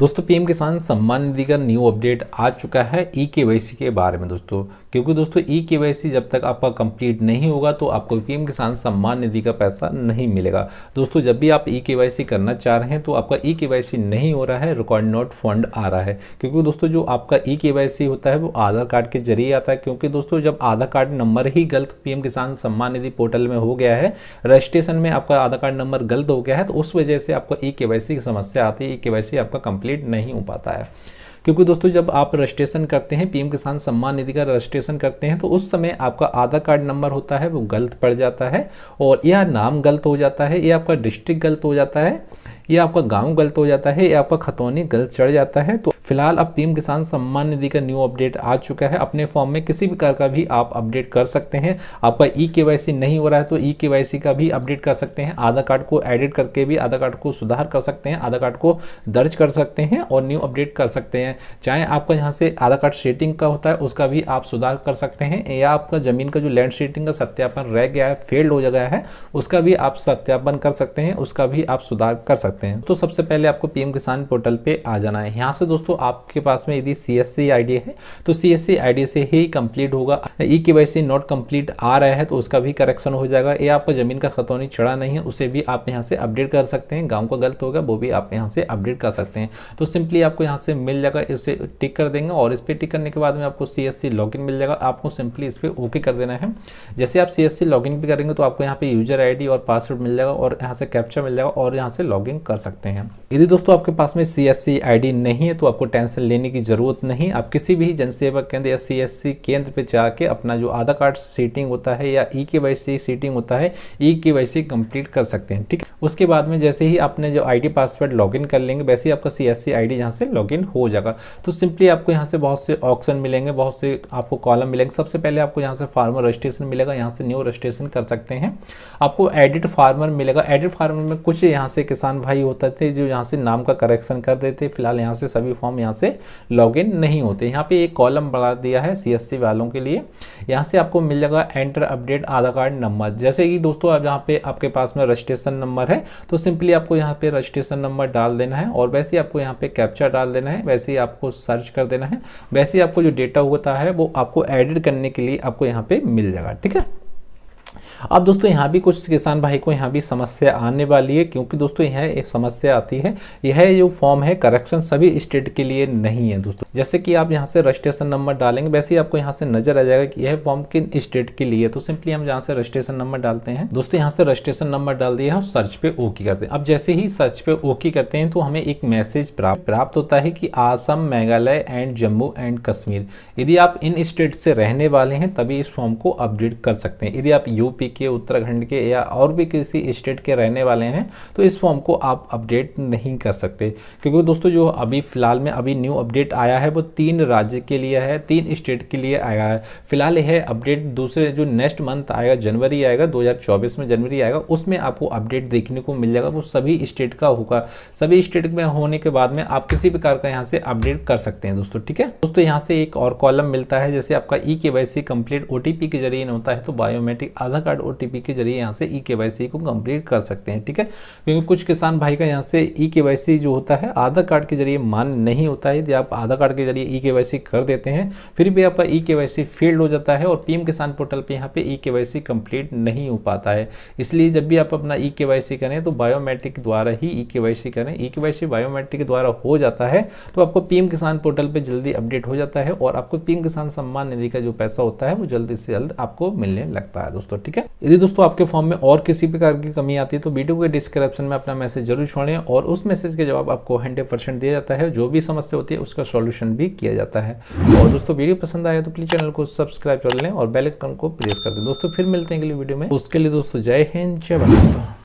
दोस्तों पीएम किसान सम्मान निधि का न्यू अपडेट आ चुका है ई e के के बारे में दोस्तों क्योंकि दोस्तों ई e के जब तक आपका कंप्लीट नहीं होगा तो आपको पीएम किसान सम्मान निधि का पैसा नहीं मिलेगा दोस्तों जब भी आप ई e के करना चाह रहे हैं तो आपका ई के नहीं हो रहा है रिकॉर्ड नोट फंड आ रहा है क्योंकि दोस्तों जो आपका ई के होता है वो आधार कार्ड के जरिए आता है क्योंकि दोस्तों जब आधार कार्ड नंबर ही गलत पीएम किसान सम्मान निधि पोर्टल में हो गया है रजिस्ट्रेशन में आपका आधार कार्ड नंबर गलत हो गया है तो उस वजह से आपका ई की समस्या आती है ई आपका कंप्लीट कंप्लीट नहीं हो पाता है क्योंकि दोस्तों जब आप रजिस्ट्रेशन करते हैं पीएम किसान सम्मान निधि का रजिस्ट्रेशन करते हैं तो उस समय आपका आधार कार्ड नंबर होता है वो गलत पड़ जाता है और यह नाम गलत हो जाता है यह आपका डिस्ट्रिक्ट गलत हो जाता है या आपका गाँव गलत हो जाता है या आपका खतौनी गलत चढ़ जाता है तो फिलहाल अब पीएम किसान सम्मान निधि का न्यू अपडेट आ चुका है अपने फॉर्म में किसी भी कार का भी आप अपडेट कर सकते हैं आपका ई के नहीं हो रहा है तो ई के का भी अपडेट कर सकते हैं आधार कार्ड को एडिट करके भी आधार कार्ड को सुधार कर सकते हैं आधार कार्ड को दर्ज कर सकते हैं और न्यू अपडेट कर सकते हैं चाहे आपका यहाँ से आधार कार्ड शेटिंग का होता है उसका भी आप सुधार कर सकते हैं या आपका ज़मीन का जो लैंड शेटिंग का सत्यापन रह गया है फेल्ड हो गया है उसका भी आप सत्यापन कर सकते हैं उसका भी आप सुधार कर सकते हैं सकते हैं तो सबसे पहले आपको पीएम किसान पोर्टल पे आ जाना है यहाँ से दोस्तों आपके पास में यदि सी एस है तो सी एस से ही कंप्लीट होगा ई के वाई नॉट कंप्लीट आ रहा है तो उसका भी करेक्शन हो जाएगा या आपको जमीन का खतौनी चढ़ा नहीं है उसे भी आप यहाँ से अपडेट कर सकते हैं गाँव का गलत होगा वो भी आप यहाँ से अपडेट कर सकते हैं तो सिंपली आपको यहाँ से मिल जाएगा इसे टिक कर देंगे और इस पर टिक करने के बाद में आपको सी एस मिल जाएगा आपको सिंपली इस पर ओके कर देना है जैसे आप सी एस भी करेंगे तो आपको यहाँ पे यूजर आई और पासवर्ड मिल जाएगा और यहाँ से कैप्चा मिल जाएगा और यहाँ से लॉगिन कर सकते हैं यदि दोस्तों आपके पास में सी एस नहीं है तो आपको टेंशन लेने की ज़रूरत नहीं आप किसी भी जनसेवा केंद्र या सी केंद्र पर जाके अपना जो आधार कार्ड सीटिंग होता है या ई e के सीटिंग होता है ई e के कंप्लीट कर सकते हैं ठीक उसके बाद में जैसे ही आपने जो आई पासवर्ड लॉगिन कर लेंगे वैसे ही आपका सी एस सी से लॉगिन हो जाएगा तो सिंपली आपको यहाँ से बहुत से ऑप्शन मिलेंगे बहुत से आपको कॉलम मिलेंगे सबसे पहले आपको यहाँ से फार्मर रजिस्ट्रेशन मिलेगा यहाँ से न्यू रजिस्ट्रेशन कर सकते हैं आपको एडिट फार्मर मिलेगा एडिट फार्मर में कुछ यहाँ से किसान भाई भाई होते थे जो यहाँ से नाम का करेक्शन कर देते फिलहाल यहाँ से सभी फॉर्म यहाँ से लॉग नहीं होते यहाँ पर एक कॉलम बढ़ा दिया है सी वालों के लिए यहाँ से आपको मिल जाएगा enter update Aadhaar card number जैसे कि दोस्तों अब यहाँ पे आपके पास में रजिस्ट्रेशन नंबर है तो सिंपली आपको यहाँ पे रजिस्ट्रेशन नंबर डाल देना है और वैसे आपको यहाँ पे कैप्चर डाल देना है वैसे ही आपको सर्च कर देना है वैसे ही आपको जो डेटा होता है वो आपको एडिट करने के लिए आपको यहाँ पे मिल जाएगा ठीक है अब दोस्तों यहाँ भी कुछ किसान भाई को यहाँ भी समस्या आने वाली है क्योंकि दोस्तों यह एक समस्या आती है यह जो फॉर्म है करेक्शन सभी स्टेट के लिए नहीं है दोस्तों जैसे कि आप यहाँ से रजिस्ट्रेशन नंबर डालेंगे वैसे ही आपको यहाँ से नजर आ जाएगा कि यह फॉर्म किन स्टेट के लिए तो सिंपली हम यहाँ से रजिस्ट्रेशन नंबर डालते हैं दोस्तों यहाँ से रजिस्ट्रेशन नंबर डाल दिया और सर्च पे ओके करते हैं अब जैसे ही सर्च पे ओके करते हैं तो हमें एक मैसेज प्राप्त होता है कि आसम मेघालय एंड जम्मू एंड कश्मीर यदि आप इन स्टेट से रहने वाले हैं तभी इस फॉर्म को अपडेट कर सकते हैं यदि आप यूपी के उत्तराखंड के या और भी किसी स्टेट के रहने वाले हैं तो इस फॉर्म को आप अपडेट नहीं कर सकते क्योंकि दोस्तों जो अभी फ़िलहाल में अभी न्यू अपडेट आया है वो तीन राज्य के लिए है तीन स्टेट के लिए आया है फिलहाल यह अपडेट दूसरे जो नेक्स्ट मंथ आएगा जनवरी आएगा दो में जनवरी आएगा उसमें आपको अपडेट देखने को मिल जाएगा वो सभी स्टेट का होगा सभी स्टेट में होने के बाद में आप किसी प्रकार का यहाँ से अपडेट कर सकते हैं दोस्तों ठीक है दोस्तों यहाँ से एक और कॉलम मिलता है जैसे आपका ई के वाई सी कंप्लीट ओ के जरिए होता है तो बायोमेट्रिक आधार कार्ड कार्ड और टीपी के जरिए यहाँ से ई e के को कंप्लीट कर सकते हैं ठीक है क्योंकि कुछ किसान भाई का यहाँ से ई e के जो होता है आधार कार्ड के जरिए मान नहीं होता है यदि आप आधार कार्ड के जरिए ई e के कर देते हैं फिर भी आपका ई के फेल्ड हो जाता है और पीएम किसान पोर्टल पर यहाँ पर ई के कंप्लीट नहीं हो पाता है इसलिए जब भी आप अपना ई के करें तो बायोमेट्रिक द्वारा ही ई के करें ई के बायोमेट्रिक द्वारा हो जाता है तो आपको पीएम किसान पोर्टल पर जल्दी अपडेट हो जाता है और आपको पीएम किसान सम्मान निधि का जो पैसा होता है वो जल्दी से जल्द आपको मिलने लगता है दोस्तों ठीक है यदि दोस्तों आपके फॉर्म में और किसी प्रकार की कमी आती है तो वीडियो के डिस्क्रिप्शन में अपना मैसेज जरूर छोड़ें और उस मैसेज के जवाब आपको हंड्रेड परसेंट दिया जाता है जो भी समस्या होती है उसका सॉल्यूशन भी किया जाता है और दोस्तों वीडियो पसंद आया तो प्लीज़ चैनल को सब्सक्राइब कर लें और बेलकन को प्रेस कर दें दोस्तों फिर मिलते हैं अगले वीडियो में उसके लिए दोस्तों जय हिंद जय भारत दोस्तों